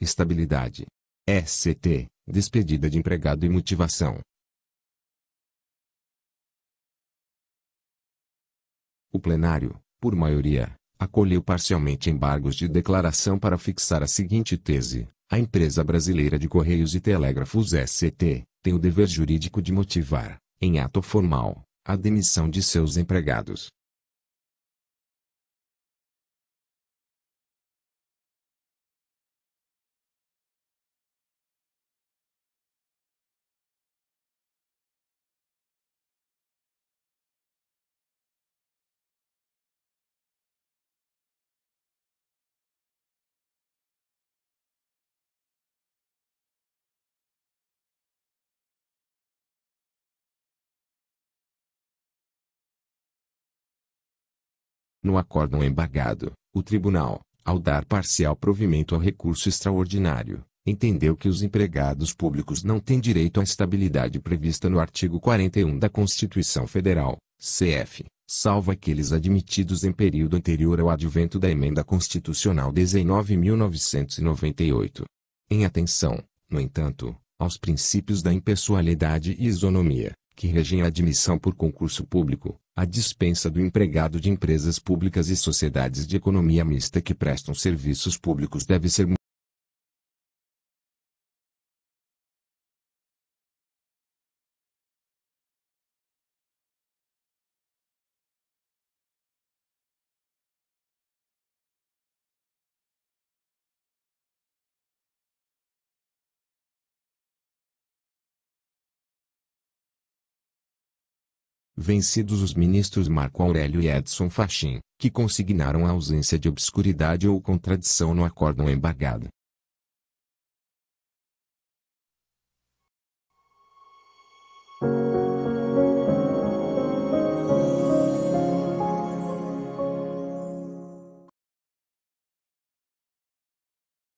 estabilidade. SCT, despedida de empregado e motivação. O plenário, por maioria, acolheu parcialmente embargos de declaração para fixar a seguinte tese: a empresa brasileira de Correios e Telégrafos SCT tem o dever jurídico de motivar, em ato formal, a demissão de seus empregados. no acórdão embargado, o tribunal, ao dar parcial provimento ao recurso extraordinário, entendeu que os empregados públicos não têm direito à estabilidade prevista no artigo 41 da Constituição Federal, CF, salvo aqueles admitidos em período anterior ao advento da emenda constitucional 19.998. Em atenção, no entanto, aos princípios da impessoalidade e isonomia, que regem a admissão por concurso público, a dispensa do empregado de empresas públicas e sociedades de economia mista que prestam serviços públicos deve ser vencidos os ministros Marco Aurélio e Edson Fachin, que consignaram a ausência de obscuridade ou contradição no acórdão embargado